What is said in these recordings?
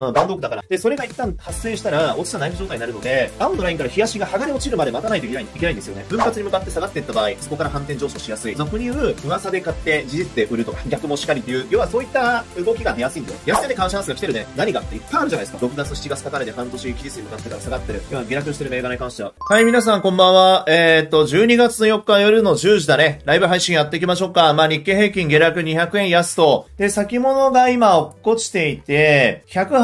うん、バンドオーだから。で、それが一旦発生したら、落ちた内部状態になるので、青のラインから冷やしが剥がれ落ちるまで待たないといけないいけないんですよね。分割に向かって下がっていった場合、そこから反転上昇しやすい。俗に言う、噂で買って事実で売るとか、逆もしかりっていう、要はそういった動きが出やすいんだよ。安値で買うチャが来てるね。何がっていっぱいあるじゃないですか。6月、7月高値で半年、期日に向かってから下がってる。今、下落してる銘柄に関しては。はい、皆さんこんばんは。えー、っと、12月の4日夜の10時だね。ライブ配信やっていきましょうか。まあ、日経平均下落200円安と。で、先物が今落っこちていて、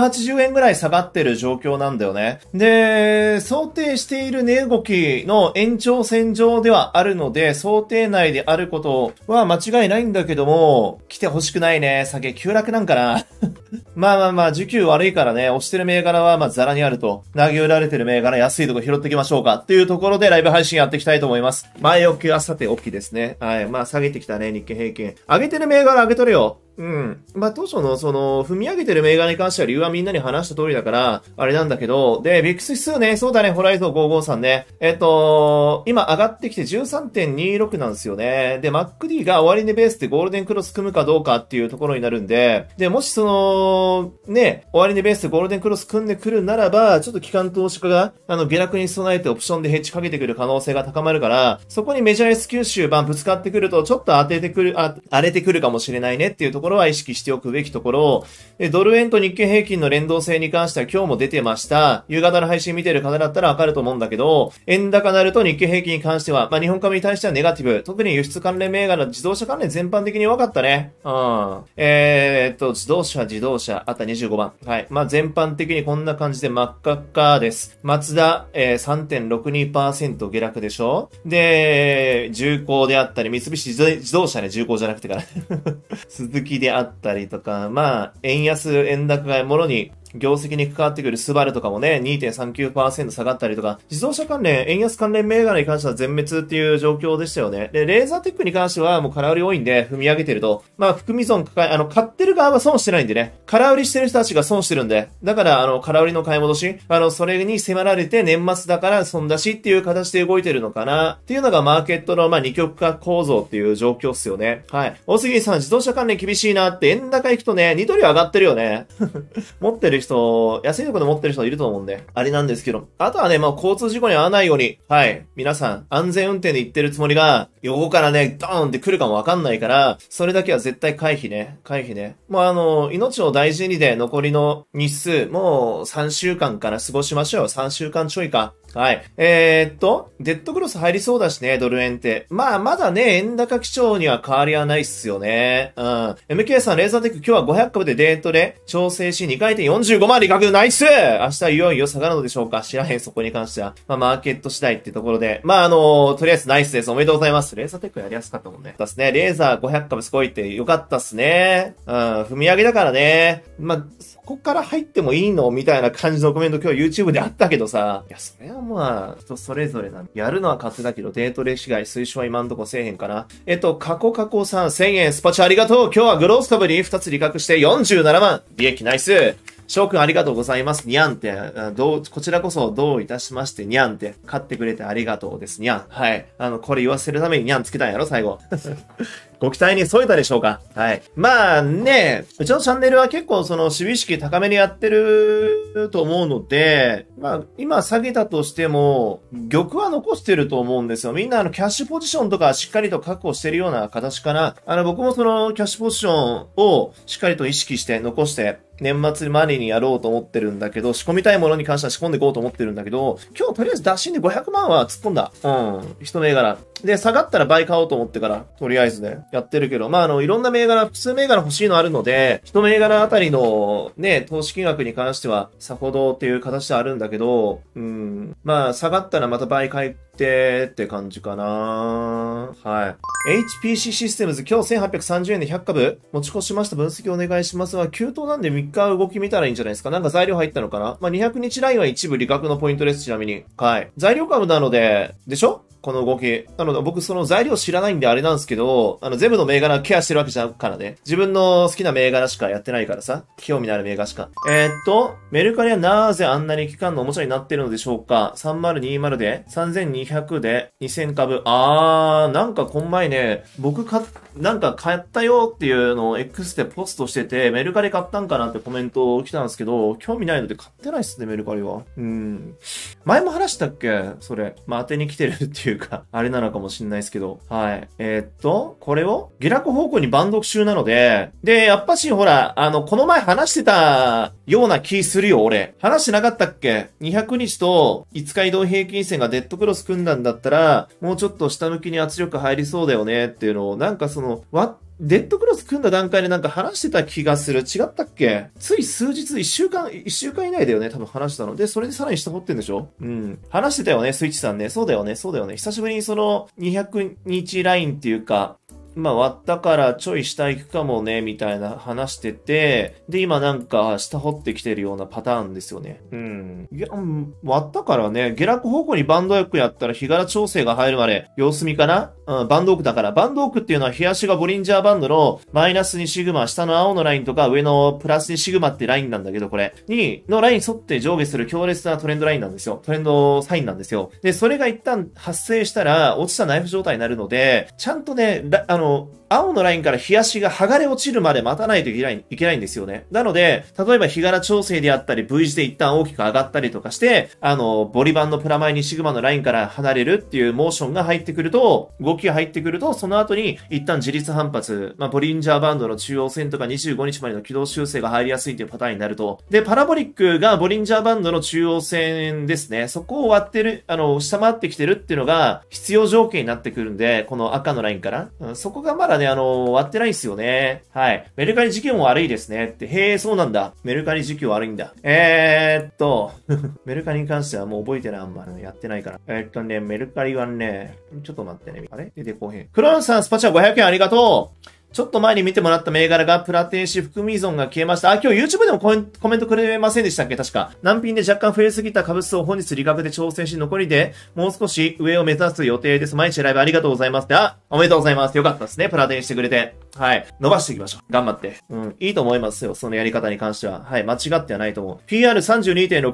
180円ぐらい下がってる状況なんだよね。で、想定している値動きの延長線上ではあるので、想定内であることは間違いないんだけども、来て欲しくないね。酒急落なんかな。まあまあまあ、時給悪いからね、押してる銘柄はまあザラにあると、投げ売られてる銘柄安いとこ拾ってきましょうかっていうところでライブ配信やっていきたいと思います。前置きはさておきですね。はい。まあ下げてきたね、日経平均。上げてる銘柄上げとるよ。うん。まあ、当初の、その、踏み上げてる銘柄に関しては理由はみんなに話した通りだから、あれなんだけど、で、ビックス指数ね、そうだね、ホライゾン5 5んね。えっと、今上がってきて13.26なんですよね。で、マック d が終わりにベースでゴールデンクロス組むかどうかっていうところになるんで、で、もしその、ね、終にベースでゴールデンクロス組んでくるならば、ちょっと機関投資家が、あの、下落に備えてオプションでヘッジかけてくる可能性が高まるから、そこにメジャー S 九州版ぶつかってくると、ちょっと当ててくる、あ、荒れてくるかもしれないねっていうところところは意識しておくべきところ、ドル円と日経平均の連動性に関しては今日も出てました。夕方の配信見てる方だったらわかると思うんだけど、円高なると日経平均に関しては、まあ、日本株に対してはネガティブ。特に輸出関連銘柄、自動車関連全般的に分かったね。うん。えー、っと、自動車、自動車、あった25番。はい。まあ、全般的にこんな感じで真っ赤っかです。松田、えー、3.62%下落でしょで、重工であったり、三菱自動車ね、重工じゃなくてから 鈴木であったりとか、まあ、円安、円高がもろに業績に関わってくるスバルとかもね、2.39%下がったりとか、自動車関連、円安関連銘柄に関しては全滅っていう状況でしたよね。で、レーザーテックに関してはもう空売り多いんで踏み上げてると、まあ、含み損かあの、買ってる側は損してないんでね、空売りしてる人たちが損してるんで、だから、あの、空売りの買い戻し、あの、それに迫られて年末だから損出しっていう形で動いてるのかな、っていうのがマーケットの、まあ、二極化構造っていう状況っすよね。はい。大杉さん、自動車関連厳しいなって、円高行くとね、ニトリ上がってるよね。持ってる人、安いとで持ってる人いると思うんで、あれなんですけど。あとはね、まあ、交通事故に遭わないように、はい、皆さん、安全運転で行ってるつもりが、横からね、ドーンって来るかもわかんないから、それだけは絶対回避ね、回避ね。まあ、あの、命を大事にで残りの日数、もう3週間から過ごしましょう。3週間ちょいか。はい。えー、っと、デッドクロス入りそうだしね、ドル円って。まあ、まだね、円高基調には変わりはないっすよね。うん。MK さん、レーザーテック今日は500株でデートで調整し、2回転45万利確、ナイス明日いよいよ下がるのでしょうか知らへん、そこに関しては。まあ、マーケット次第ってところで。まあ、あのー、とりあえずナイスです。おめでとうございます。レーザーテックやりやすかったもんね。だっすね。レーザー500株すごいってよかったっすね。うん、踏み上げだからね。まあ、ここから入ってもいいのみたいな感じのコメント今日 YouTube であったけどさ。いや、それはまあ、人それぞれなの。やるのは勝手だけど、デートレガイ推奨は今んとこせえへんかな。えっと、過去過去さん1000円スパチャありがとう今日はグロース株に2つ利確して47万利益ナイス翔くんありがとうございます。にゃんって、どう、こちらこそどういたしましてにゃんって、買ってくれてありがとうです。にゃん。はい。あの、これ言わせるためににゃんつけたんやろ、最後。ご期待に添えたでしょうかはい。まあね、うちのチャンネルは結構その守備意識高めにやってると思うので、まあ今下げたとしても、玉は残してると思うんですよ。みんなあのキャッシュポジションとかしっかりと確保してるような形かな。あの僕もそのキャッシュポジションをしっかりと意識して残して年末までにやろうと思ってるんだけど、仕込みたいものに関しては仕込んでいこうと思ってるんだけど、今日とりあえず打診で500万は突っ込んだ。うん。人の絵柄。で、下がったら倍買おうと思ってから、とりあえずね。やってるけど、まあ、あの、いろんな銘柄、複数銘柄欲しいのあるので、一銘柄あたりのね、投資金額に関しては、さほどっていう形であるんだけど、うん、まあ、下がったらまた倍買ってって感じかなはい。HPC システムズ、今日1830円で100株持ち越しました。分析お願いしますは、急騰なんで3日動き見たらいいんじゃないですか。なんか材料入ったのかなまあ、200日ラインは一部利確のポイントです、ちなみに。はい。材料株なので、でしょこの動き。なので、僕その材料知らないんであれなんですけど、あの、全部の銘柄ケアしてるわけじゃんからね。自分の好きな銘柄しかやってないからさ。興味のある銘柄しか。えー、っと、メルカリはなぜあんなに期間のおもちゃになってるのでしょうか ?3020 で、3200で、2000株。あー、なんかこん前ね、僕買っなんか買ったよっていうのを X でポストしてて、メルカリ買ったんかなってコメント来たんですけど、興味ないので買ってないっすね、メルカリは。うん。前も話したっけそれ。まあ、当てに来てるっていうかあれなのかもしんないですけど。はい。えー、っと、これを下落方向にバ読中なので、で、やっぱし、ほら、あの、この前話してたような気するよ、俺。話しなかったっけ ?200 日と5日移動平均線がデッドクロス組んだんだったら、もうちょっと下向きに圧力入りそうだよねっていうのを、なんかそのの、わ、デッドクロス組んだ段階でなんか話してた気がする。違ったっけつい数日、一週間、一週間以内だよね、多分話したの。で、それでさらに下掘ってんでしょうん。話してたよね、スイッチさんね。そうだよね、そうだよね。久しぶりにその、200日ラインっていうか、まあ割ったからちょい下行くかもね、みたいな話してて、で、今なんか下掘ってきてるようなパターンですよね。うん。いや、割ったからね、下落方向にバンド奥やったら日柄調整が入るまで様子見かなうん、バンド奥だから。バンド奥っていうのは日足がボリンジャーバンドのマイナスにシグマ、下の青のラインとか上のプラスにシグマってラインなんだけど、これ。に、のライン沿って上下する強烈なトレンドラインなんですよ。トレンドサインなんですよ。で、それが一旦発生したら、落ちたナイフ状態になるので、ちゃんとね、あの、の青のラインから日足が剥がれ落ちるまで待たないといけないいけないんですよね。なので、例えば日柄調整であったり、V 字で一旦大きく上がったりとかして、あの、ボリバンのプラマイにシグマのラインから離れるっていうモーションが入ってくると、動きが入ってくると、その後に一旦自律反発、まあ、ボリンジャーバンドの中央線とか25日までの軌道修正が入りやすいというパターンになると。で、パラボリックがボリンジャーバンドの中央線ですね。そこを割ってる、あの、下回ってきてるっていうのが必要条件になってくるんで、この赤のラインから。うん、そこがまだね、ね、あの割終わってないっすよね。はい。メルカリ事件も悪いですね。って、へえ、そうなんだ。メルカリ事件悪いんだ。えー、っと、メルカリに関してはもう覚えてない、あんまり、やってないから。えー、っとね、メルカリはね、ちょっと待ってね。あれ出てこへん。クロンさん、スパチャ500円ありがとう。ちょっと前に見てもらった銘柄がプラテンシ含み依存が消えました。あ、今日 YouTube でもコメントくれませんでしたっけ確か。難品で若干増えすぎた株数を本日利確で挑戦し、残りでもう少し上を目指す予定です。毎日ライブありがとうございます。あ、おめでとうございます。よかったですね。プラテンしてくれて。はい。伸ばしていきましょう。頑張って。うん。いいと思いますよ。そのやり方に関しては。はい。間違ってはないと思う。PR32.6、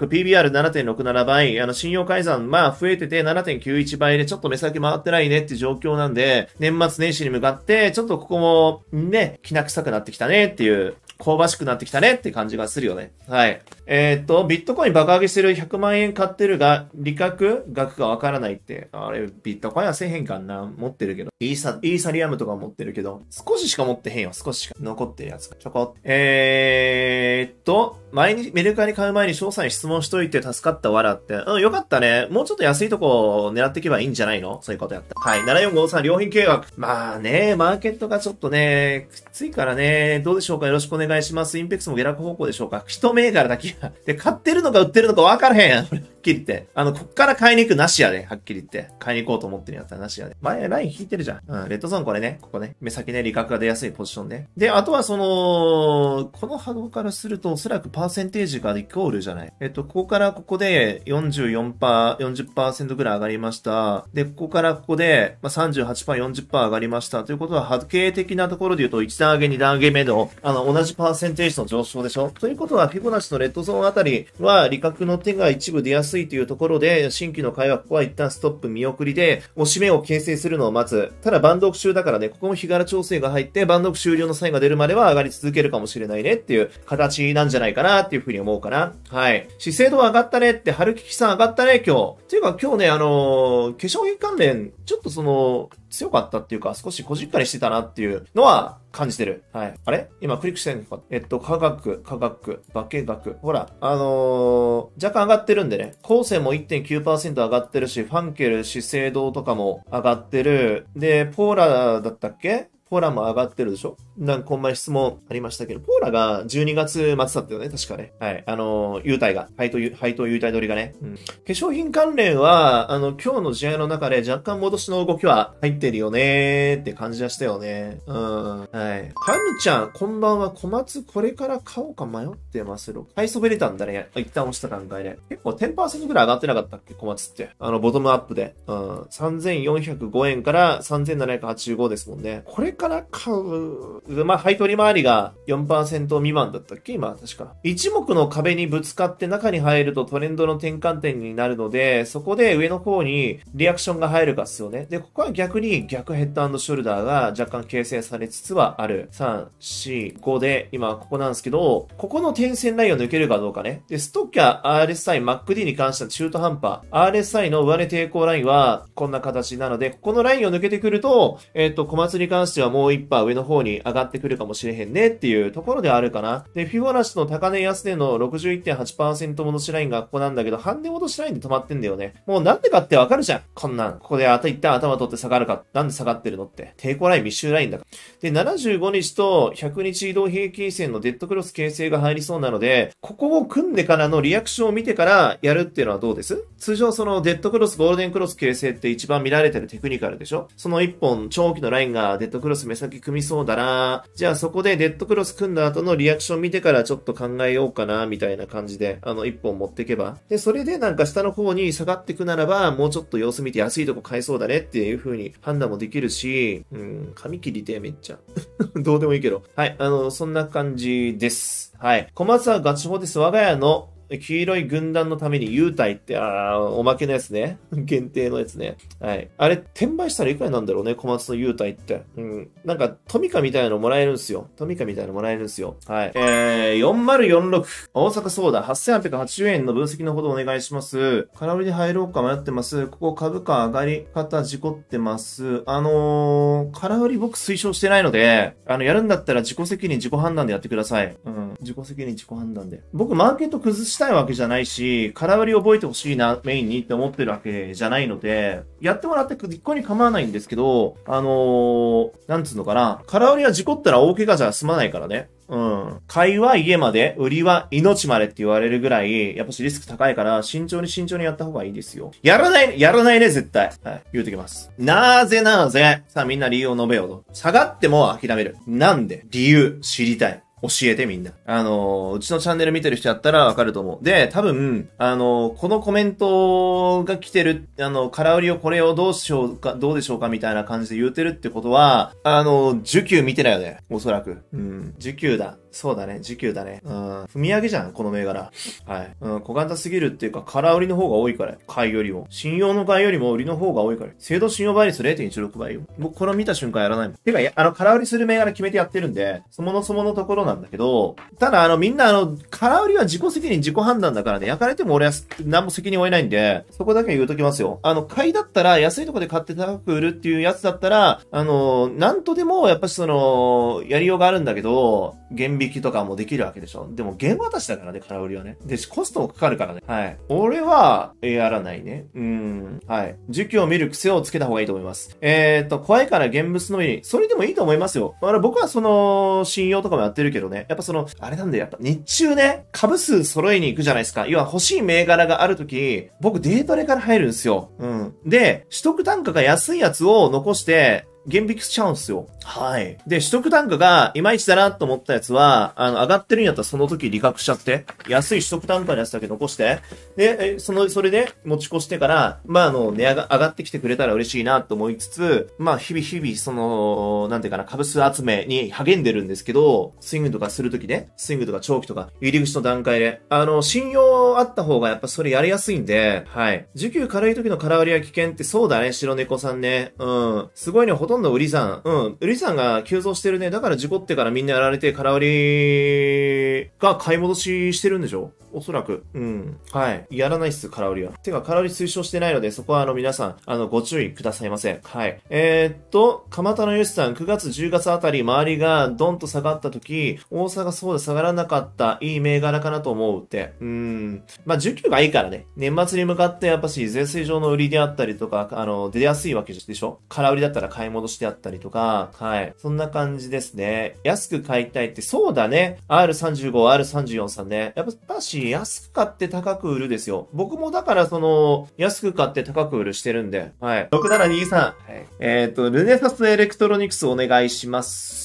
PBR7.67 倍、あの、信用改ざん、まあ、増えてて7.91倍で、ちょっと目先回ってないねって状況なんで、年末年始に向かって、ちょっとここも、ね、きな臭くなってきたねっていう、香ばしくなってきたねって感じがするよね。はい。えー、っと、ビットコイン爆上げしてる100万円買ってるが、利確額がわからないって。あれ、ビットコインはせへんかな持ってるけど。イーサ、イーサリアムとか持ってるけど、少ししか持ってへんよ。少ししか残ってるやつちょこっ。えー、っと、前に、メルカリ買う前に詳細に質問しといて助かったわらって。うん、よかったね。もうちょっと安いとこを狙っていけばいいんじゃないのそういうことやった。はい。7453、良品計画。まあね、マーケットがちょっとね、きついからね、どうでしょうかよろしくお願いします。インペックスも下落方向でしょうか一銘柄だけ。で、買ってるのか売ってるのか分からへん。っきり言って。あの、こっから買いに行くなしやで、ね、はっきり言って。買いに行こうと思ってるやつはなしやで、ね。前、ライン引いてるじゃん。うん、レッドゾーンこれね、ここね。目先ね、利確が出やすいポジションね。で、あとはその、この波動からすると、おそらくパーセンテージがイコールじゃない。えっと、ここからここで44%、40%ぐらい上がりました。で、ここからここで、まあ、38%、40%上がりました。ということは、波形的なところで言うと、1段上げ、2段上げ目の、あの、同じパーセンテージの上昇でしょということは、フィボナッチのレッドゾーンあたりは、利確の手が一部出やすいすいというところで、新規の会話、ここは一旦ストップ見送りで、押しめを形成するのを待つ。ただ、バンド中だからね、ここも日柄調整が入って、バンド終了のサインが出るまでは上がり続けるかもしれないねっていう形なんじゃないかなっていうふうに思うかな。はい。資生堂上がったねって、春樹さん上がったね、今日。っていうか今日ね、あのー、化粧品関連、ちょっとその、強かったっていうか、少しこじっかりしてたなっていうのは感じてる。はい。あれ今クリックしてんのかえっと、科学、科学、化学。ほら、あのー、若干上がってるんでね。構成も1.9%上がってるし、ファンケル、資生堂とかも上がってる。で、ポーラだったっけポーラも上がってるでしょなんかこんな質問ありましたけど、ポーラが12月末だったよね、確かね。はい。あの、優待が、配当、配当優待取りがね。うん。化粧品関連は、あの、今日の試合の中で若干戻しの動きは入ってるよねーって感じがしたよね。うん。はい。ハムちゃん、こんばんは。小松、これから買おうか迷ってますよ。買いそびれたんだね。一旦押した段階で。結構10%ぐらい上がってなかったっけ、小松って。あの、ボトムアップで。うん。3405円から3785ですもんね。これから買う。まあ、配当利回りが4%未満だったっけ今、確か。一目の壁にぶつかって中に入るとトレンドの転換点になるので、そこで上の方にリアクションが入るかっすよね。で、ここは逆に逆ヘッドショルダーが若干形成されつつはある。3、4、5で、今ここなんですけど、ここの点線ラインを抜けるかどうかね。で、ストッキャー、RSI、MacD に関しては中途半端。RSI の上値抵抗ラインはこんな形なので、ここのラインを抜けてくると、えっ、ー、と、小松に関してはもう一波上の方に上がってくるかもしれへんねっていうところではあるかな。で、フィボナッシュの高値安値の61.8%戻しラインがここなんだけど、半値戻しラインで止まってんだよね。もうなんでかってわかるじゃん。こんなん。ここであと一旦頭取って下がるか。なんで下がってるのって。抵抗ライン密集ラインだから。で、75日と100日移動平均線のデッドクロス形成が入りそうなので、ここを組んでからのリアクションを見てからやるっていうのはどうです通常そのデッドクロス、ゴールデンクロス形成って一番見られてるテクニカルでしょその一本長期のラインがデッドクロスス目先組みそうだなじゃあそこでデッドクロス組んだ後のリアクション見てからちょっと考えようかな、みたいな感じで、あの、一本持っていけば。で、それでなんか下の方に下がっていくならば、もうちょっと様子見て安いとこ買えそうだねっていう風に判断もできるし、うん、髪切りてめっちゃ。どうでもいいけど。はい、あの、そんな感じです。はい。小松はガチホです。我が家の黄色い軍団のために優待って、ああ、おまけのやつね。限定のやつね。はい。あれ、転売したらいくらなんだろうね、小松の優待って。うん。なんか、トミカみたいなのもらえるんすよ。トミカみたいなのもらえるんすよ。はい。えー、4046。大阪ソーダ、8880円の分析のほどお願いします。空売りに入ろうか迷ってます。ここ株価上がり方事故ってます。あのー、空売り僕推奨してないので、あの、やるんだったら自己責任、自己判断でやってください。うん。自己責任、自己判断で。僕、マーケット崩してしたいわけじゃないし、空振り覚えてほしいな、メインにって思ってるわけじゃないので、やってもらって一個に構わないんですけど、あのー、なんつうのかな、空振りは事故ったら大怪我じゃ済まないからね。うん。買いは家まで、売りは命までって言われるぐらい、やっぱしリスク高いから、慎重に慎重にやった方がいいですよ。やらない、やらないね、絶対。はい。言うときます。なぜなぜ。さあみんな理由を述べようと。下がっても諦める。なんで理由知りたい。教えてみんな。あの、うちのチャンネル見てる人やったらわかると思う。で、多分、あの、このコメントが来てる、あの、空売りをこれをどうしようか、どうでしょうかみたいな感じで言うてるってことは、あの、受給見てないよね。おそらく。うん。受給だ。そうだね。受給だね。うん。踏み上げじゃん、この銘柄。はい。うん、小型すぎるっていうか、空売りの方が多いから。買いよりも。信用の買いよりも売りの方が多いから。制度信用倍率0.16倍よ。僕、これを見た瞬間やらないもん。てか、あの、空売りする銘柄決めてやってるんで、そものそものところのなんだけど、ただあのみんなあの、空売りは自己責任、自己判断だからね、焼かれても俺は何も責任負えないんで、そこだけ言うときますよ。あの、買いだったら安いとこで買って高く売るっていうやつだったら、あの、なんとでもやっぱしその、やりようがあるんだけど、減引きとかもできるわけでしょ。でも、現渡しだからね、空売りはね。で、コストもかかるからね。はい。俺は、やらないね。うん。はい。儒教を見る癖をつけた方がいいと思います。えー、っと、怖いから現物のみに。それでもいいと思いますよ。あか僕はその、信用とかもやってるけど、けどね、やっぱその、あれなんだよ。やっぱ日中ね、株数揃いに行くじゃないですか。要は欲しい銘柄があるとき、僕デートレから入るんですよ。うん。で、取得単価が安いやつを残して、現引しちゃうんですよ。はい。で、取得単価がいまいちだなと思ったやつは、あの、上がってるんやったらその時利確しちゃって、安い取得単価のやつだけ残して、で、その、それで持ち越してから、まあ、あの、値上が上がってきてくれたら嬉しいなと思いつつ、まあ、日々日々、その、なんていうかな、株数集めに励んでるんですけど、スイングとかするときね、スイングとか長期とか、入り口の段階で、あの、信用あった方がやっぱそれやりやすいんで、はい。受給軽い時の空売りは危険ってそうだね、白猫さんね。うん。すごいね、ほとんど売りさん。うん。売りさんが急増してるね。だから事故ってからみんなやられて、空売りが買い戻ししてるんでしょおそらく。うん。はい。やらないっす、空売りは。てか、空売り推奨してないので、そこはあの皆さん、あの、ご注意くださいませ。はい。えー、っと、蒲田のよしさん、9月、10月あたり、周りがドンと下がった時、大阪そうで下がらなかった、いい銘柄かなと思うって。うん。まあ、需給がいいからね。年末に向かって、やっぱし、税制上の売りであったりとか、あの、出やすいわけでしょ空売りだったら買い戻戻しであったりとか、はい。そんな感じですね。安く買いたいって、そうだね。R35、R34 さんね。やっぱし、安く買って高く売るですよ。僕もだからその、安く買って高く売るしてるんで、はい。6723。はい、えっ、ー、と、ルネサスエレクトロニクスお願いします。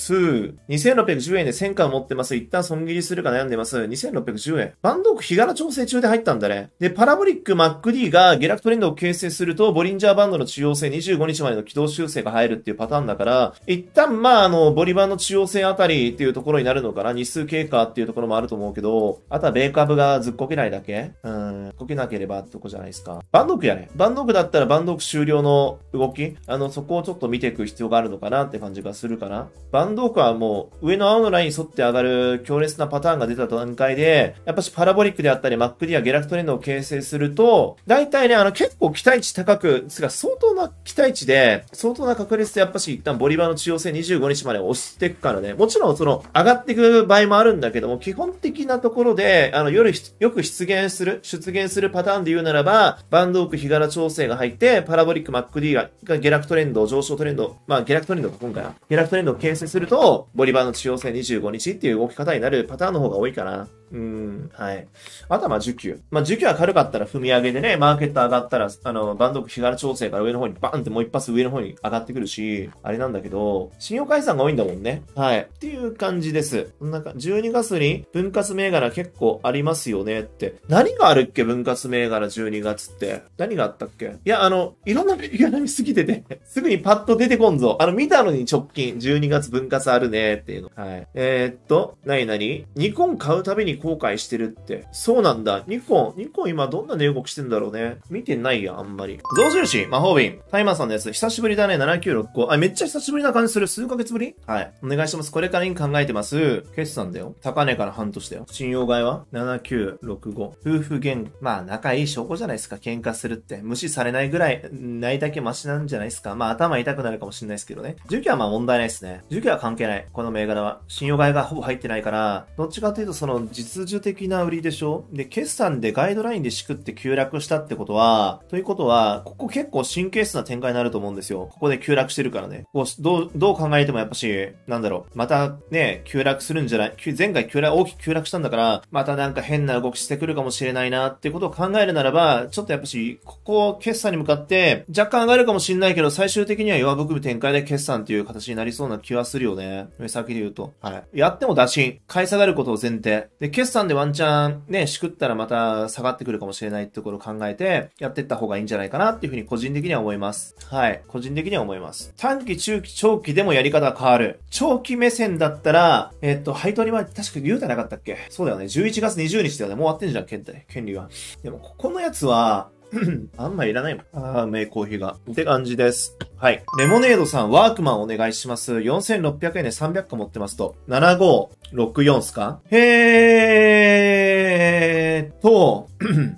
2610円で1000巻持ってます。一旦損切りするか悩んでます。2610円。バンドーク日柄調整中で入ったんだね。で、パラボリック MacD が下落トレンドを形成すると、ボリンジャーバンドの中央性25日までの軌道修正が入るっていうパターンだから、一旦まああの、ボリバーの中央線あたりっていうところになるのかな、日数経過っていうところもあると思うけど、あとは米株がずっこけないだけうん、こけなければってとこじゃないですか。バンドクやね。バンドクだったらバンドク終了の動きあの、そこをちょっと見ていく必要があるのかなって感じがするかな。バンドクはもう、上の青のラインに沿って上がる強烈なパターンが出た段階で、やっぱしパラボリックであったり、マックディア、下落トレンドを形成すると、大体ね、あの、結構期待値高く、つか相当な期待値で、相当な確率してやっぱし一旦ボリバーの中央線25日まで押していくからね、もちろんその上がっていく場合もあるんだけども、基本的なところで、あの夜よく出現する、出現するパターンで言うならば、バンドーク日柄調整が入って、パラボリック MacD が下落トレンド、上昇トレンド、まあ下落トレンドが今回は、下落トレンドを形成すると、ボリバーの中央線25日っていう動き方になるパターンの方が多いかな。うん、はい。あとはまあ需給。まあ需給は軽かったら踏み上げでね、マーケット上がったら、あの、バンドーク日柄調整から上の方にバンってもう一発上の方に上がってくるし、あれなんだけど、信用解散が多いんだもんね。はい。っていう感じです。そんなか、12月に分割銘柄結構ありますよねって。何があるっけ分割銘柄12月って。何があったっけいや、あの、いろんな銘柄見すぎててすぐにパッと出てこんぞ。あの、見たのに直近、12月分割あるねっていうの。はい。えー、っと、なになにニコン買うたびに後悔してるって。そうなんだ。ニコン、ニコン今どんな値動きしてんだろうね。見てないや、あんまり。増印、魔法瓶。タイマーさんです。久しぶりだね、796。こう、あ、めっちゃ久しぶりな感じする。数ヶ月ぶりはい。お願いします。これからに考えてます。決算だよ。高値から半年だよ。信用買いは ?7965。夫婦喧まあ、仲いい証拠じゃないですか。喧嘩するって。無視されないぐらい、ないだけマシなんじゃないですか。まあ、頭痛くなるかもしれないですけどね。19はまあ問題ないですね。19は関係ない。この銘柄は。信用買いがほぼ入ってないから、どっちかというとその実需的な売りでしょで、決算でガイドラインでしくって急落したってことは、ということは、ここ結構神経質な展開になると思うんですよ。ここで急落してるからね。こう、どう、どう考えてもやっぱし、なんだろう。またね、急落するんじゃない前回急落、大きく急落したんだから、またなんか変な動きしてくるかもしれないなっていうことを考えるならば、ちょっとやっぱし、ここ、決算に向かって、若干上がるかもしれないけど、最終的には弱含む展開で決算っていう形になりそうな気はするよね。目先で言うと。はい。やっても打診。買い下がることを前提。で、決算でワンチャン、ね、しくったらまた下がってくるかもしれないってところを考えて、やってった方がいいんじゃないかなっていうふうに個人的には思います。はい。個人的には思います。短期、中期、長期でもやり方が変わる。長期目線だったら、えっと、配当には確か言うたなかったっけそうだよね。11月20日だよね。もう終わってんじゃん、検体、権利は。でも、ここのやつは、あんまいらないもん。ああ、名コーヒーが。って感じです。はい。レモネードさん、ワークマンお願いします。4600円で300個持ってますと。7564っすかへーと、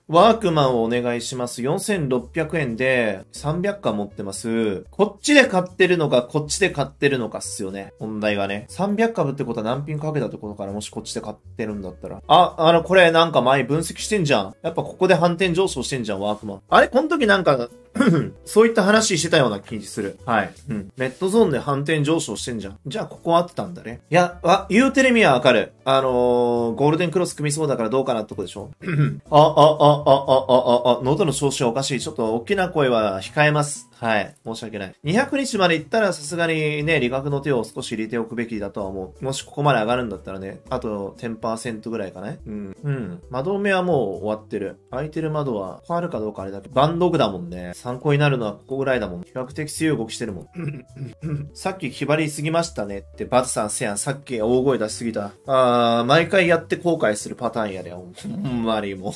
ワークマンをお願いします。4600円で300巻持ってます。こっちで買ってるのか、こっちで買ってるのかっすよね。問題がね。300株ってことは何品かけたところからもしこっちで買ってるんだったら。あ、あの、これなんか前分析してんじゃん。やっぱここで反転上昇してんじゃん、ワークマン。あれこの時なんか そういった話してたような気にする。はい。うん。ネットゾーンで反転上昇してんじゃん。じゃあ、ここは合ってたんだね。いや、あ、言うてる意味はわかる。あのー、ゴールデンクロス組みそうだからどうかなってとこでしょ あ、あ、あ、あ、あ、あ、あ、あ、喉の調子おかしい。ちょっと大きな声は控えます。はい。申し訳ない。200日まで行ったらさすがにね、理学の手を少し入れておくべきだとは思う。もしここまで上がるんだったらね、あと10%ぐらいかね。うん。うん。窓目はもう終わってる。空いてる窓は、こあるかどうかあれだけど、バンドグだもんね。参考になるのはここぐらいだもん。比較的強い動きしてるもん。さっき気張りすぎましたねって、バズさんせやん。さっき大声出しすぎた。あー、毎回やって後悔するパターンやで、ほんまにも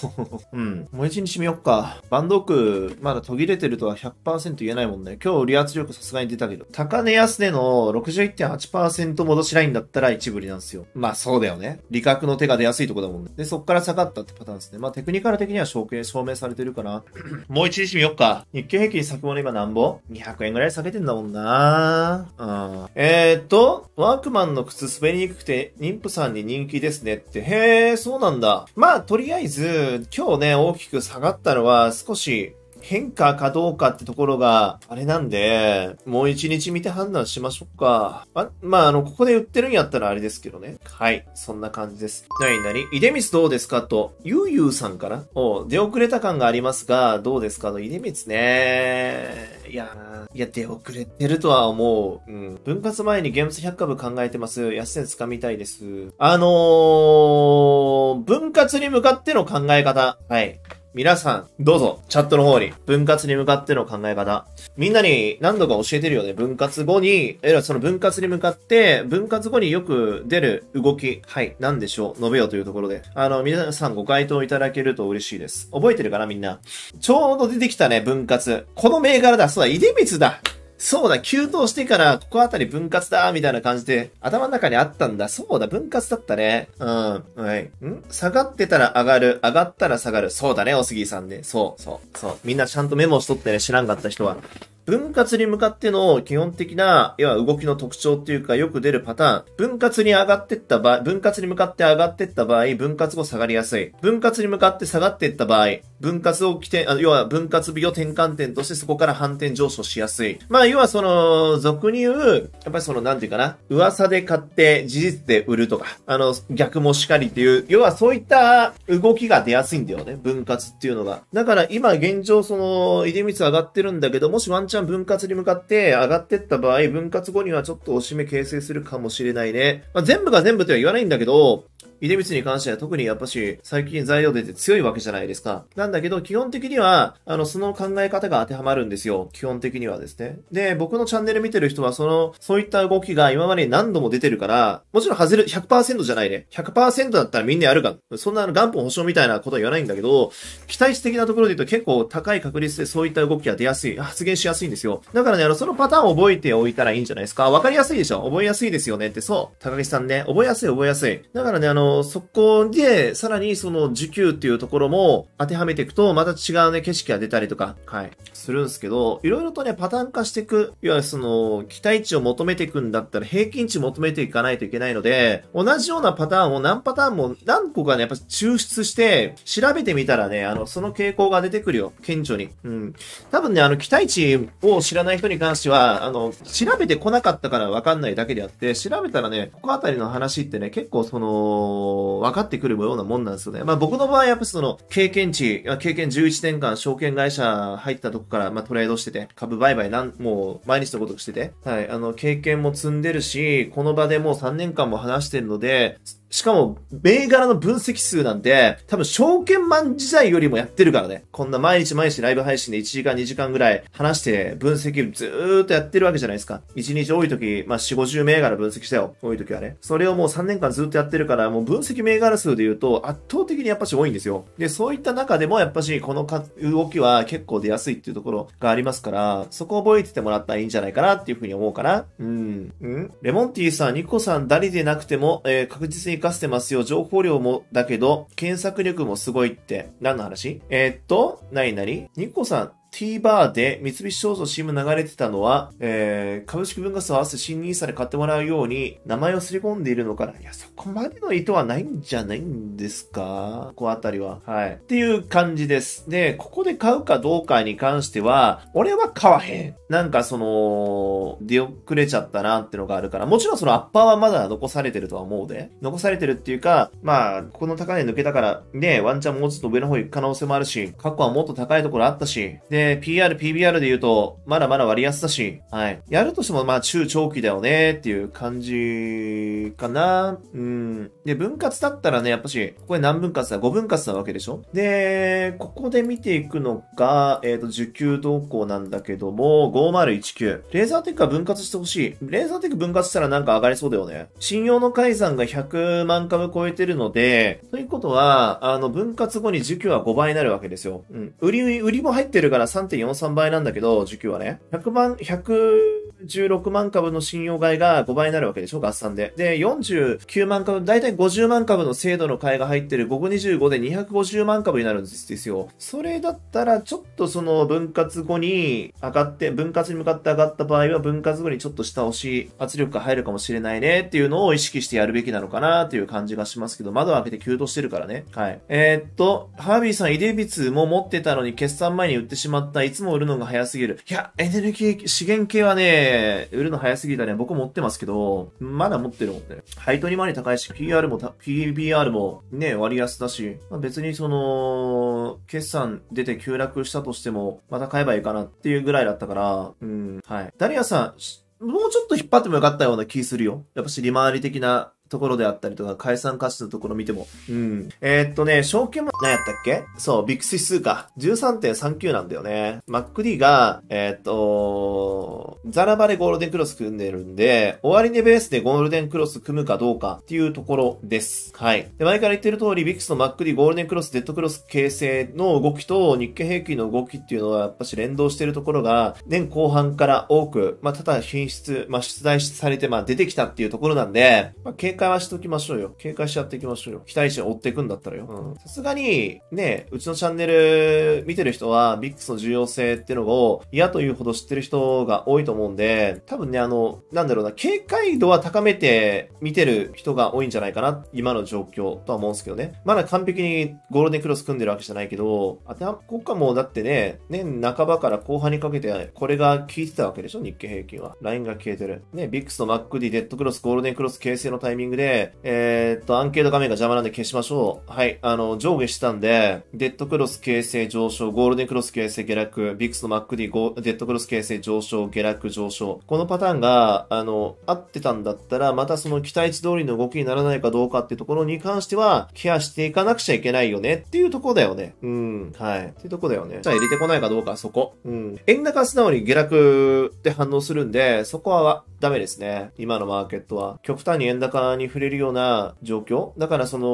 う。うん。もう一日見よっか。バンドグ、まだ途切れてるとは100%言え言えないもんね。今日、利圧力さすがに出たけど。高値安値の61.8%戻しラインだったら1ぶりなんですよ。まあそうだよね。利確の手が出やすいとこだもんね。で、そっから下がったってパターンですね。まあテクニカル的には証券証明されてるかな。もう一日見よっか。日経平均先物今なんぼ ?200 円ぐらい下げてんだもんなうん。えー、っと、ワークマンの靴滑りにくくて妊婦さんに人気ですねって。へえ、そうなんだ。まあとりあえず、今日ね、大きく下がったのは少し変化かどうかってところが、あれなんで、もう一日見て判断しましょうか。ま、まあ、あの、ここで売ってるんやったらあれですけどね。はい。そんな感じです。なになに、出光どうですかと、ゆうゆうさんかなお出遅れた感がありますが、どうですかの、出光ねいやいや、出遅れてるとは思う。うん。分割前にゲーム100株考えてます。安値掴みたいです。あのー、分割に向かっての考え方。はい。皆さん、どうぞ、チャットの方に、分割に向かっての考え方。みんなに何度か教えてるよね。分割後に、え、その分割に向かって、分割後によく出る動き、はい、何でしょう、述べようというところで。あの、皆さんご回答いただけると嬉しいです。覚えてるかな、みんな。ちょうど出てきたね、分割。この銘柄だ。そうだ、出光だ。そうだ、急騰してから、ここあたり分割だ、みたいな感じで、頭の中にあったんだ。そうだ、分割だったね。うん。はい。ん下がってたら上がる。上がったら下がる。そうだね、おすぎさんで、ね。そう、そう、そう。みんなちゃんとメモしとってね、知らんかった人は。分割に向かっての基本的な、要は動きの特徴っていうかよく出るパターン。分割に上がってった場合、分割に向かって上がってった場合、分割後下がりやすい。分割に向かって下がってった場合、分割を起点、あ要は分割日を転換点としてそこから反転上昇しやすい。まあ、要はその、俗に言う、やっぱりその、なんていうかな、噂で買って事実で売るとか、あの、逆もしかりっていう、要はそういった動きが出やすいんだよね。分割っていうのが。だから今現状その、入り率上がってるんだけど、もしワンちゃん分割に向かって上がってった場合、分割後にはちょっと押し目形成するかもしれないね。まあ、全部が全部とは言わないんだけど、出光に関しては特にやっぱし、最近材料出て強いわけじゃないですか。なんだけど、基本的には、あの、その考え方が当てはまるんですよ。基本的にはですね。で、僕のチャンネル見てる人は、その、そういった動きが今まで何度も出てるから、もちろん外れ、100%じゃないね。100%だったらみんなやるか。そんなあの、元本保証みたいなことは言わないんだけど、期待値的なところで言うと結構高い確率でそういった動きが出やすい、発言しやすいんですよ。だからね、あの、そのパターンを覚えておいたらいいんじゃないですか。わかりやすいでしょ覚えやすいですよねって、そう。高木さんね、覚えやすい覚えやすい。だからね、あの、そこで、さらにその時給っていうところも当てはめていくと、また違うね、景色が出たりとか、はい、するんですけど、いろいろとね、パターン化していく、いわゆるその、期待値を求めていくんだったら、平均値求めていかないといけないので、同じようなパターンを何パターンも何個かね、やっぱ抽出して、調べてみたらね、あの、その傾向が出てくるよ、顕著に。うん。多分ね、あの、期待値を知らない人に関しては、あの、調べてこなかったからわかんないだけであって、調べたらね、ここあたりの話ってね、結構その、の、分かってくるようなもんなんですよね。まあ僕の場合、やっぱその、経験値、経験11年間、証券会社入ったとこから、まあトレードしてて、株売買なん、もう毎日のことしてて、はい、あの、経験も積んでるし、この場でもう3年間も話してるので、しかも、銘柄の分析数なんて、多分証券マン時代よりもやってるからね。こんな毎日毎日ライブ配信で1時間2時間ぐらい話して分析ずーっとやってるわけじゃないですか。1日多い時、まあ、4、50銘柄分析したよ。多い時はね。それをもう3年間ずっとやってるから、もう分析銘柄数で言うと圧倒的にやっぱし多いんですよ。で、そういった中でもやっぱしこの動きは結構出やすいっていうところがありますから、そこを覚えててもらったらいいんじゃないかなっていうふうに思うかな。うん。うんレモンティーさん、ニコさん、ダリでなくても、えー、確実に活かしてますよ。情報量も、だけど、検索力もすごいって。何の話えー、っと、何々にニコさん、TVer で三菱商事の CM 流れてたのは、えー、株式分割を合わせて新ニーサで買ってもらうように名前をすり込んでいるのかな。いや、そこまでの意図はないんじゃないんですかここあたりは。はい。っていう感じです。で、ここで買うかどうかに関しては、俺は買わへん。なんかその、出遅れちゃったなってのがあるから、もちろんそのアッパーはまだ残されてるとは思うで。残されてるっていうか、まあ、ここの高値抜けたから、ね、ワンチャンもうちょっと上の方行く可能性もあるし、過去はもっと高いところあったし、で、ね、PR、PBR で言うと、まだまだ割安だし、はい。やるとしても、まあ、中長期だよね、っていう感じかな。うん。で、分割だったらね、やっぱし、これ何分割だ ?5 分割なわけでしょで、ここで見ていくのが、えっ、ー、と、受給動向なんだけども、5019。レーザーテックは分割してほしい。レーザーテック分割したらなんか上がりそうだよね。信用の改ざんが100万株超えてるので、ということは、あの、分割後に受給は5倍になるわけですよ。うん。売り、売りも入ってるから3.43倍なんだけど、受給はね。100万、116万株の信用買いが5倍になるわけでしょ合算で。で、49万株、だいたい50万株の制度の買いが入ってる525で250万株になるんですよ。それだったら、ちょっとその分割後に上がって、分割に向かって上がった場合は、分割後にちょっと下押し、圧力が入るかもしれないねっていうのを意識してやるべきなのかなという感じがしますけど、窓を開けて急騰してるからね。はい。えー、っと、ハービーさん、イデビツも持ってたのに決算前に売ってしまった。いつも売るのが早すぎる。いや、エネルギー、資源系はね、売るの早すぎたね。僕持ってますけど、まだ持ってるもんね。配当に回り高いし、PR PR も、PBR もね、割安だし、まあ、別にその、決算出て急落したとしても、また買えばいいかなっていうぐらいだったから、うん、はい。ダリアさん、もうちょっと引っ張ってもよかったような気するよ。やっぱし利回り的なところであったりとか、解散価値のところ見ても。うん。えー、っとね、証券も、何やったっけそう、ビックス指数か。13.39なんだよね。マック d が、えー、っと、ザラバレゴールデンクロス組んでるんで、終わり値ベースでゴールデンクロス組むかどうかっていうところです。はい。で、前から言ってる通り、ビックスのマック d ゴールデンクロス、デッドクロス形成の動きと日経平均の動きっていうのはやっぱし連動してるところが、年後半から多く、まあ、ただ品質、まあ、出題されて、まあ、出てきたっていうところなんで、まあ、戒はしておきましょうよ。警戒しちゃっていきましょうよ。期待値を追っていくんだったらよ。さすがに、ね、うちのチャンネル見てる人は、ビックスの重要性っていうのを嫌というほど知ってる人が多いと思うんで、多分ね、あの、なんだろうな、警戒度は高めて見てる人が多いんじゃないかな、今の状況とは思うんですけどね。まだ完璧にゴールデンクロス組んでるわけじゃないけど、あてもここかもうだってね、年半ばから後半にかけて、これが効いてたわけでしょ、日経平均は。ラインが消えてる。ね、ビックスの MacD、デッドクロス、ゴールデンクロス形成のタイミンググで、えー、っと、アンケート画面が邪魔なんで消しましょう。はい、あの、上下したんで、デッドクロス形成上昇、ゴールデンクロス形成下落、ビックスのマ MacD、デッドクロス形成上昇、下落上昇。このパターンが、あの、合ってたんだったら、またその期待値通りの動きにならないかどうかってところに関しては、ケアしていかなくちゃいけないよねっていうとこだよね。うん、はい。っていうとこだよね。じゃあ入れてこないかどうか、そこ。うん。円高素直に下落って反応するんで、そこはダメですね。今のマーケットは。極端に円高にに触れるような状況だからその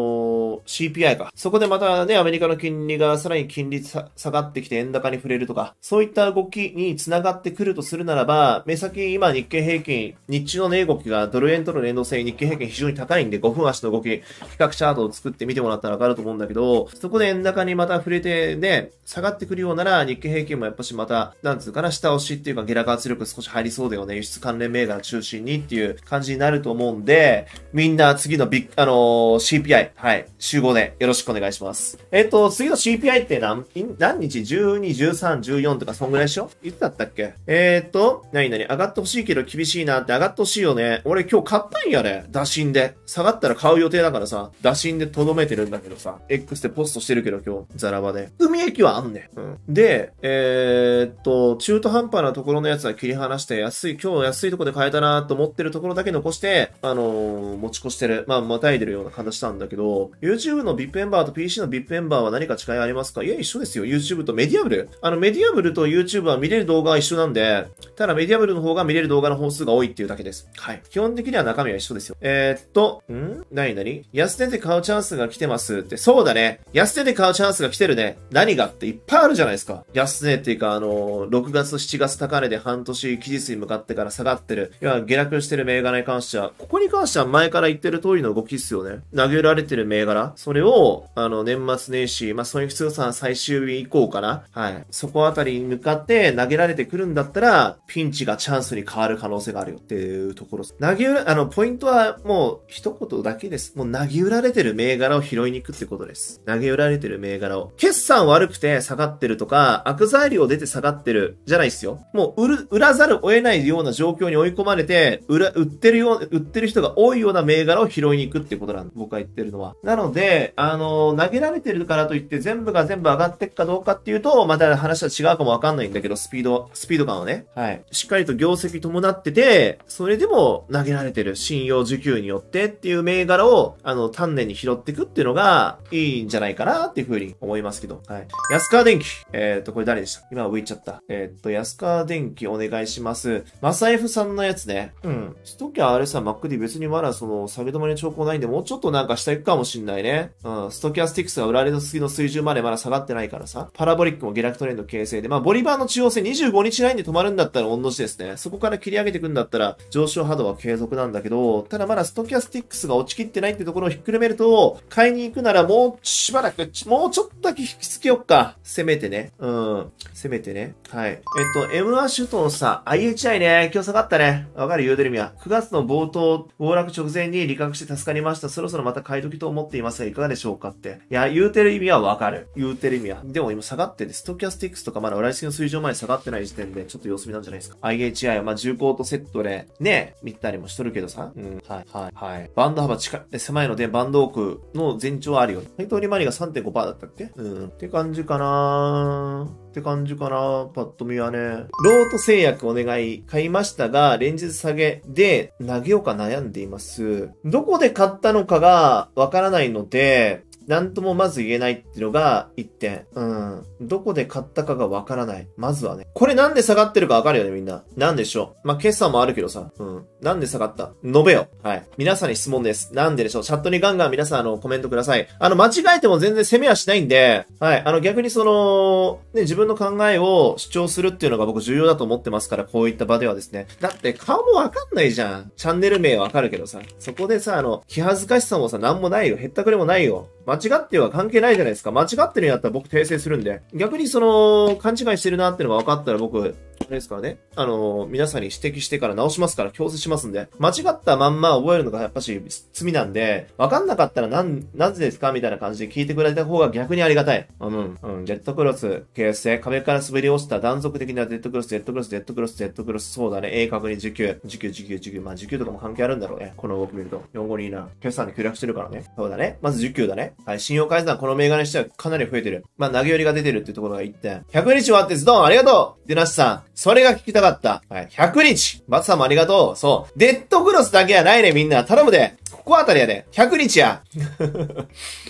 CPI か。そこでまたね、アメリカの金利がさらに金利下がってきて円高に触れるとか、そういった動きにつながってくるとするならば、目先今日経平均、日中の値動きがドル円との連動性日経平均非常に高いんで、5分足の動き、比較チャートを作ってみてもらったらわかると思うんだけど、そこで円高にまた触れて、ね、下がってくるようなら日経平均もやっぱしまた、なんつうかな、下押しっていうか下落圧力少し入りそうだよね。輸出関連銘柄中心にっていう感じになると思うんで、みんな次のビッ、あのー、CPI、はい、集合でよろしくお願いします。えっ、ー、と、次の CPI って何、何日 ?12、13、14とかそんぐらいでしょいつだったっけえっ、ー、と、なになに上がってほしいけど厳しいなって上がってほしいよね。俺今日買ったんやね。打診で。下がったら買う予定だからさ、打診でとどめてるんだけどさ、X でポストしてるけど今日、ザラバで。海駅はあんねん。うん。で、えっと、中途半端なところのやつは切り離して、安い、今日安いとこで買えたなと思ってるところだけ残して、あのー持ち越してる、まあ、またいでるような形なんだけど、YouTube の VIP エンバーと PC の VIP エンバーは何か違いありますかいや、一緒ですよ。YouTube とメディアブル。あの、メディアブルと YouTube は見れる動画は一緒なんで、ただメディアブルの方が見れる動画の本数が多いっていうだけです。はい。基本的には中身は一緒ですよ。えー、っと、ん何何安値で買うチャンスが来てますって。そうだね。安値で買うチャンスが来てるね。何がっていっぱいあるじゃないですか。安値っていうか、あの、6月、7月高値で半年期日に向かってから下がってる。要は下落してる銘柄に関しては、ここに関しては前前から言ってる通りの動きっすよね。投げられてる銘柄、それを、あの、年末年始、まあ、損ニッ通算最終日以降かな。はい。そこあたりに向かって投げられてくるんだったら、ピンチがチャンスに変わる可能性があるよっていうところ投げあの、ポイントはもう一言だけです。もう投げ売られてる銘柄を拾いに行くってことです。投げ売られてる銘柄を。決算悪くて下がってるとか、悪材料出て下がってるじゃないっすよ。もう売る、売らざるを得ないような状況に追い込まれて、売ら、売ってるよう、売ってる人が多いようなな銘柄を拾いに行くってことなんで、僕が言ってるのは。なので、あの、投げられてるからといって全部が全部上がっていくかどうかっていうと、また話は違うかもわかんないんだけど、スピード、スピード感はね、はい。しっかりと業績伴ってて、それでも投げられてる信用受給によってっていう銘柄を、あの、丹念に拾っていくっていうのがいいんじゃないかなっていうふうに思いますけど、はい。安川電機。えっ、ー、と、これ誰でした今浮いちゃった。えっ、ー、と、安川電機お願いします。マサエフさんのやつね。うん。しときゃあれさ、マックで別にまだそのの、下げ止まりの兆候ないんで、もうちょっとなんか下行くかもしんないね。うん、ストキャスティクスが売られた次の水準までまだ下がってないからさ。パラボリックも下落トレンド形成で、まあ、ボリバーの中央線25日ラインで止まるんだったら同じですね。そこから切り上げてくんだったら、上昇波動は継続なんだけど、ただまだストキャスティックスが落ちきってないってところをひっくるめると、買いに行くならもうしばらく、もうちょっとだけ引きつけよっか。せめてね。うん。せめてね。はい。えっと、m アシュートのさ、IHI ね、今日下がったね。わかる言うてるみ味は。9月の冒頭、暴落直前前に理覚して助かりました。そろそろまた買い時と思っていますが、いかがでしょうかって。いや、言うてる意味はわかる。言うてる意味は。でも今下がってて、ストキャスティックスとかまだ付月の水準まで下がってない時点で、ちょっと様子見なんじゃないですか。IHI はまあ重厚とセットで、ね、見たりもしとるけどさ。うん、はい、はい、はい。バンド幅近い、狭いので、バンド奥の全長はあるよ。配当利回りが3.5%だったっけうん。って感じかなぁ。って感じかな、パッと見はね。ロート製薬お願い。買いましたが、連日下げで投げようか悩んでいます。どこで買ったのかがわからないので、何ともまず言えないっていうのが1点。うん。どこで買ったかがわからない。まずはね。これなんで下がってるかわかるよね、みんな。なんでしょう。まあ、決算もあるけどさ。うん。なんで下がった述べよ。はい。皆さんに質問です。なんででしょう。チャットにガンガン皆さん、あの、コメントください。あの、間違えても全然攻めはしないんで、はい。あの、逆にその、ね、自分の考えを主張するっていうのが僕重要だと思ってますから、こういった場ではですね。だって、顔もわかんないじゃん。チャンネル名わかるけどさ。そこでさ、あの、気恥ずかしさもさ、なんもないよ。へったくれもないよ。間違っては関係ないじゃないですか。間違ってるんやったら僕訂正するんで。逆にその、勘違いしてるなってのが分かったら僕、あれですからね。あのー、皆さんに指摘してから直しますから、強制しますんで。間違ったまんま覚えるのがやっぱし罪なんで、分かんなかったらなん、なぜですかみたいな感じで聞いてくれた方が逆にありがたい。うん、うん、ジェットクロス、形成、壁から滑り落ちた断続的なジェットクロス、ジェットクロス、ジェットクロス、ジェットクロス、そうだね。鋭角に時給、時給、時給、時給。まあ時給とかも関係あるんだろうね。この動き見ると。4、5、2、な。決算で協力してるからね。そうだね。まず時給だね。はい、信用改ざん、この銘柄にしてはかなり増えてる。まあ、投げ寄りが出てるっていうところが1点。100日終わってズドンありがとうでなしさん、それが聞きたかった。はい、100日松さんもありがとうそう。デッドクロスだけはないね、みんな。頼むでここあたりやで。100日や。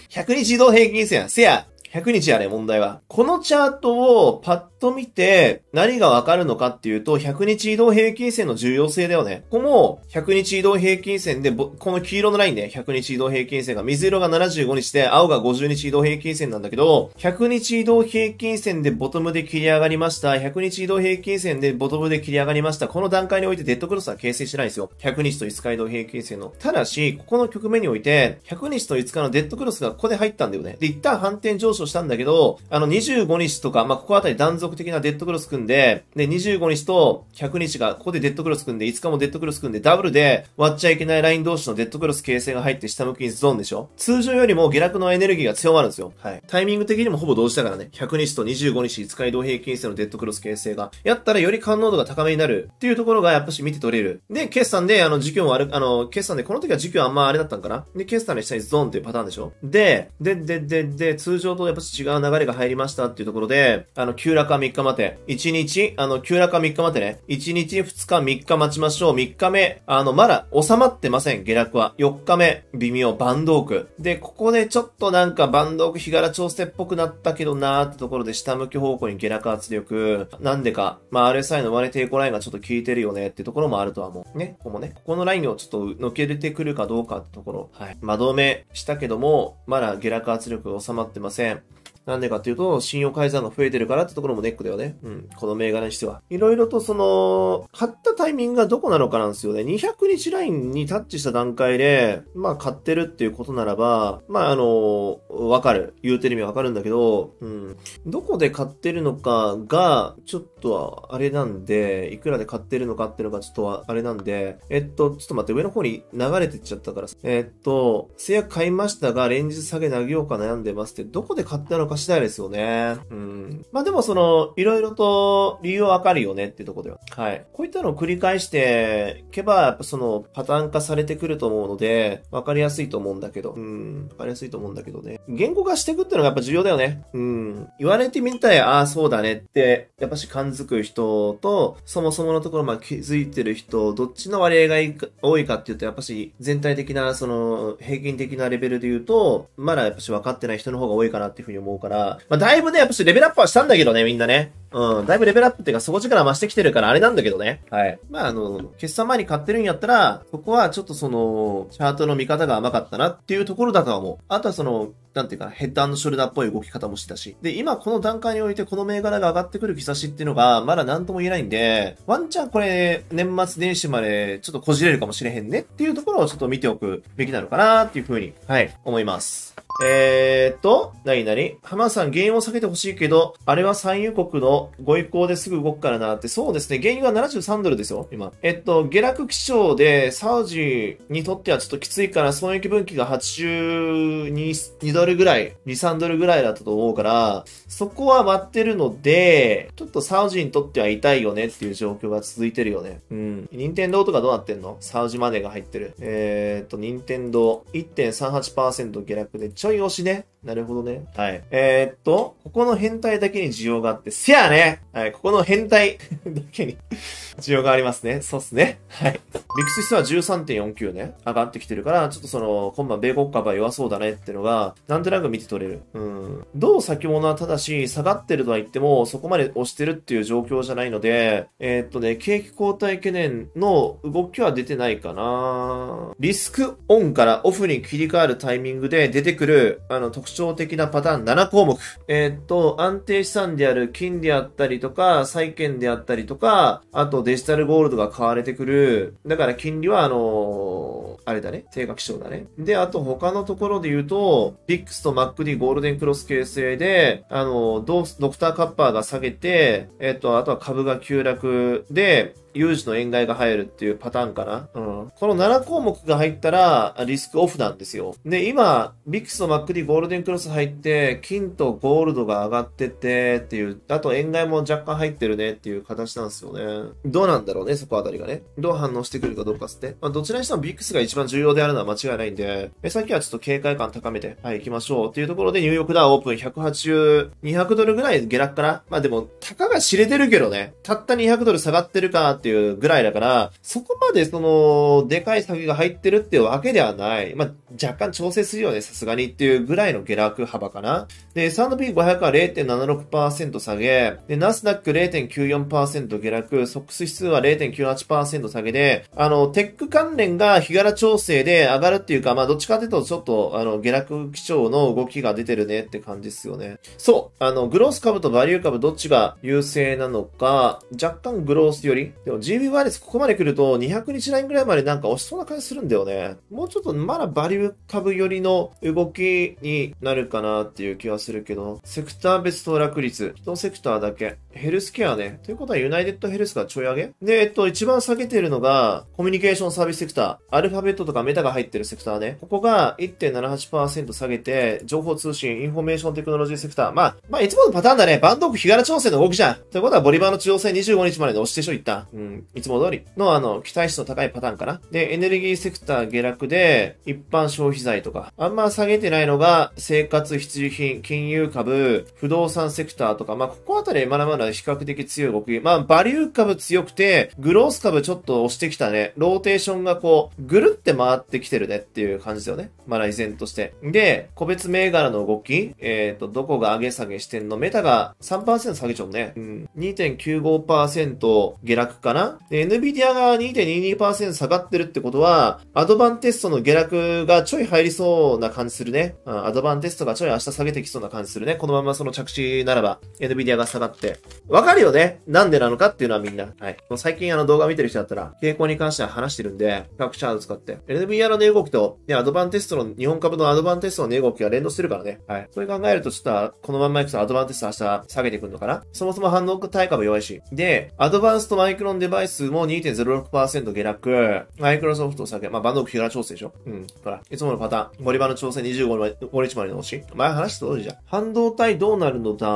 100 日移動平均線や。せや、100日やね、問題は。このチャートをパッと見て何がわかるのかっていうと、100日移動平均線の重要性だよね。ここも100日移動平均線で、この黄色のラインで100日移動平均線が、水色が75日で、青が50日移動平均線なんだけど、100日移動平均線でボトムで切り上がりました。100日移動平均線でボトムで切り上がりました。この段階においてデッドクロスは形成してないんですよ。100日と5日移動平均線の。ただし、ここの局面において、100日と5日のデッドクロスがここで入ったんだよね。で、一旦反転上昇勝したんだけど、あの25日とか、まあ、ここあたり断続的なデッドクロス組んで、で、25日と100日が、ここでデッドクロス組んで、5日もデッドクロス組んで、ダブルで割っちゃいけないライン同士のデッドクロス形成が入って下向きにゾーンでしょ通常よりも下落のエネルギーが強まるんですよ。はい。タイミング的にもほぼ同時だからね、100日と25日5日移動平均線のデッドクロス形成が、やったらより感能度が高めになるっていうところがやっぱし見て取れる。で、決算で、あの、時期も悪あの、決算で、この時は時給あんまあれだったんかなで、決算の下にゾーンっていうパターンでしょで、で、で、で、で、通常とやっぱ違う流れが入りましたっていうところで、あの、急落は3日待て。1日、あの、急落は3日待てね。1日、2日、3日待ちましょう。3日目、あの、まだ収まってません、下落は。4日目、微妙、バンドーク。で、ここでちょっとなんかバンドーク日柄調整っぽくなったけどなーってところで、下向き方向に下落圧力。なんでか、まあ、RSI の割れ抵抗ラインがちょっと効いてるよねってところもあるとは思う。ね、ここもね、ここのラインをちょっと抜け出てくるかどうかってところ。はい。窓とめしたけども、まだ下落圧力収まってません。なんでかっていうと、信用改ざんが増えてるからってところもネックだよね。うん。この銘柄にしては。いろいろとその、買ったタイミングがどこなのかなんですよね。200日ラインにタッチした段階で、まあ買ってるっていうことならば、まああの、わかる。言うてる意味わかるんだけど、うん。どこで買ってるのかが、ちょっとはあれなんで、いくらで買ってるのかっていうのがちょっとはあれなんで、えっと、ちょっと待って、上の方に流れてっちゃったから、えっと、制約買いましたが、連日下げ投げようか悩んでますって、どこで買ったのか次第ですよね。うん。まあでもその、いろいろと理由わかるよねっていうところでは。はい。こういったのを繰り返していけば、やっぱその、パターン化されてくると思うので、わかりやすいと思うんだけど。うん。わかりやすいと思うんだけどね。言語化していくっていうのがやっぱ重要だよね。うん。言われてみたい、ああ、そうだねって、やっぱし感づく人と、そもそものところ、まあ気づいてる人、どっちの割合が多いかっていうと、やっぱし全体的な、その、平均的なレベルで言うと、まだやっぱし分かってない人の方が多いかなっていうふうに思うから、から、まあ、だいぶね、やっぱしレベルアップはしたんだけどね、みんなね。うん、だいぶレベルアップっていうか、底力増してきてるから、あれなんだけどね。はい。まあ、あの、決算前に買ってるんやったら、そこはちょっとその、チャートの見方が甘かったなっていうところだとは思う。あとはその、なんていうか、ヘッドショルダーっぽい動き方もしてたし。で、今この段階においてこの銘柄が上がってくる兆しっていうのが、まだ何とも言えないんで、ワンチャンこれ、年末年始までちょっとこじれるかもしれへんねっていうところをちょっと見ておくべきなのかなっていうふうに、はい、思います。えー、っと、なになに浜さん、原油を避けてほしいけど、あれは産油国のご意向ですぐ動くからなって、そうですね、原油は73ドルですよ、今。えっと、下落基調で、サウジにとってはちょっときついから、損益分岐が82ドルルぐらい、2、3ドルぐらいだったと思うから、そこは待ってるので、ちょっとサウジにとっては痛いよねっていう状況が続いてるよね。うん。任天堂とかどうなってんのサウジマネーが入ってる。えー、っと、任天堂1.38%下落でちょい押しね。なるほどね。はい。えー、っと、ここの変態だけに需要があって、せやねはい、ここの変態 だけに 需要がありますね。そうっすね。はい。ビックス指数は13.49ね、上がってきてるから、ちょっとその、今晩米国株は弱そうだねってのが、なんとなく見て取れる。うん。どう先物はただし、下がってるとは言っても、そこまで押してるっていう状況じゃないので、えー、っとね、景気後退懸念の動きは出てないかなリスクオンからオフに切り替わるタイミングで出てくる、あの、特徴的なパターン7項目。えー、っと、安定資産である金であったりとか、債券であったりとか、あとデジタルゴールドが買われてくる。だから金利は、あのー、あれだね、定額賞だね。で、あと他のところで言うと、ビックスと m a c D ゴールデンクロス形成で、あの、ドクターカッパーが下げて、えっと、あとは株が急落で、有事の円買いが入るっていうパターンかな。うん。この7項目が入ったら、リスクオフなんですよ。で、今、ビックスのマックにゴールデンクロス入って、金とゴールドが上がっててっていう、あと円買いも若干入ってるねっていう形なんですよね。どうなんだろうね、そこあたりがね。どう反応してくるかどうかっつって。まあ、どちらにしてもビックスが一番重要であるのは間違いないんで、目先はちょっと警戒感高めて、はい、行きましょうっていうところで、ニューヨークダウオープン180、200ドルぐらい下落かな。まあでも、たかが知れてるけどね、たった200ドル下がってるか、っていうぐらいだから、そこまでその、でかい作品が入ってるっていうわけではない。まあ、若干調整するよね、さすがにっていうぐらいの下落幅かな。で、S&P500 は0.76%下げ、で、ナスダック0.94%下落、ソックス指数は0.98%下げで、あの、テック関連が日柄調整で上がるっていうか、まあ、どっちかというとちょっと、あの、下落基調の動きが出てるねって感じですよね。そう、あの、グロース株とバリュー株どっちが優勢なのか、若干グロースより、でも GB ワイレスここまで来ると200日ラインぐらいまでなんか押しそうな感じするんだよね。もうちょっとまだバリュー株寄りの動きになるかなっていう気はするけど、セクター別騰落率、一セクターだけ、ヘルスケアね。ということはユナイテッドヘルスがちょい上げで、えっと、一番下げてるのが、コミュニケーションサービスセクター、アルファベットとかメタが入ってるセクターね。ここが1.78%下げて、情報通信、インフォメーションテクノロジーセクター。まあ、まあ、いつものパターンだね。バンドオフ日柄調整の動きじゃん。ということは、ボリバーの中央線25日までで押してしょ、ったうん、いつも通りの、あの、期待値の高いパターンかな。で、エネルギーセクター下落で、一般消費財とか。あんま下げてないのが、生活必需品、金融株、不動産セクターとか、まあ、ここあたりまだまだ比較的強い動き。まあ、バリュー株強くて、グロース株ちょっと押してきたね。ローテーションがこう、ぐるって回ってきてるねっていう感じだよね。まだ依然として。で、個別銘柄の動き、えっ、ー、と、どこが上げ下げしてんのメタが3%下げちゃうね。うん。2.95%下落かなで、NVIDIA が2.22%下がってるってことは、アドバンテストの下落がちょい入りそうな感じするね。うん、アドバンテストがちょい明日下げてきそうな感じするね。このままその着地ならば、NVIDIA が下がって。わかるよねなんでなのかっていうのはみんな。はい。もう最近あの動画見てる人だったら、傾向に関しては話してるんで、各チャート使って。NVIDIA の値動きと、ね、アドバンテストの、日本株のアドバンテストの値動きが連動してるからね。はい。それ考えると、ちょっと、このまんまいくとアドバンテスト明日下げてくるのかなそもそも反応対価も弱いし。で、アドバンストマイクロンデバイスも2.06%下落。マイクロソフト下げ、まあ、バンドオフヒュラ調整でしょうん。ほら。いつものパターン。森場の調整25日までの推し。前話した通りじゃん。半導体どうなるのだ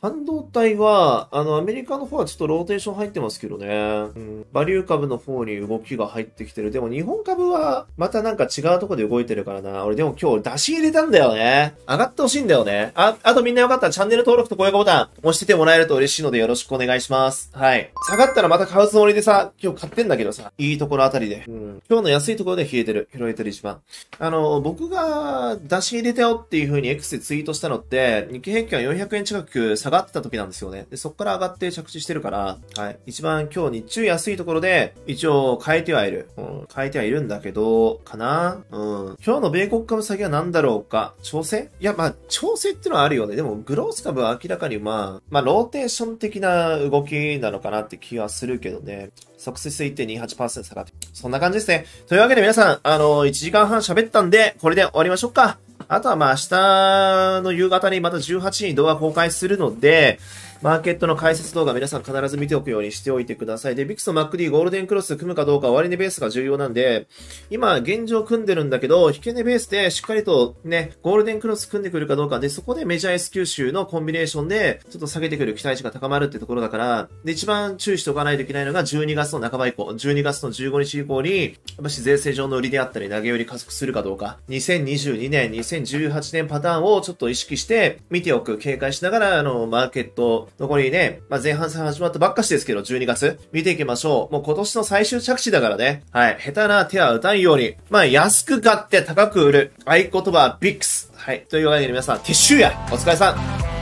半導体は、あの、アメリカの方はちょっとローテーション入ってますけどね。うん。バリュー株の方に動きが入ってきてる。でも日本株は、またなんか違うとこで動いてるからな。俺でも今日出し入れたんだよね。上がってほしいんだよね。あ、あとみんなよかったらチャンネル登録と高評価ボタン押しててもらえると嬉しいのでよろしくお願いします。はい。下がったらまた買うつもりでさ、今日買ってんだけどさ、いいところあたりで。うん。今日の安いところで冷えてる。拾えてる一番。あの、僕が出し入れたよっていう風に X でツイートしたのって、日経平均は400円近く下がってた時なんですよね。で、そこから上がって着地してるから、はい。一番今日日中安いところで、一応変えてはいる。うん、変えてはいるんだけど、かなうん。今日の米国株先は何だろうか調整いや、まあ、調整ってのはあるよね。でも、グロース株は明らかにまあ、まあ、ローテーション的な動きなのかなって気はするけどね。即死定2 8下がって。そんな感じですね。というわけで皆さん、あの1時間半喋ったんで、これで終わりましょうか。あとはまあ明日の夕方にまた18時に動画公開するので、マーケットの解説動画、皆さん必ず見ておくようにしておいてください。で、ビクソマック D ゴールデンクロス組むかどうか、終値ベースが重要なんで、今、現状組んでるんだけど、引け値ベースでしっかりとね、ゴールデンクロス組んでくるかどうかで、そこでメジャー S 九州のコンビネーションで、ちょっと下げてくる期待値が高まるってところだから、で、一番注意しておかないといけないのが、12月の半ば以降、12月の15日以降に、やっぱし税制上の売りであったり、投げ売り加速するかどうか、2022年、2018年パターンをちょっと意識して、見ておく、警戒しながら、あの、マーケット、残りね、まあ、前半戦始まったばっかしですけど、12月、見ていきましょう。もう今年の最終着地だからね。はい。下手な手は打たんように。まあ、安く買って高く売る。合言葉はックス。はい。というわけで皆さん、撤収やお疲れさん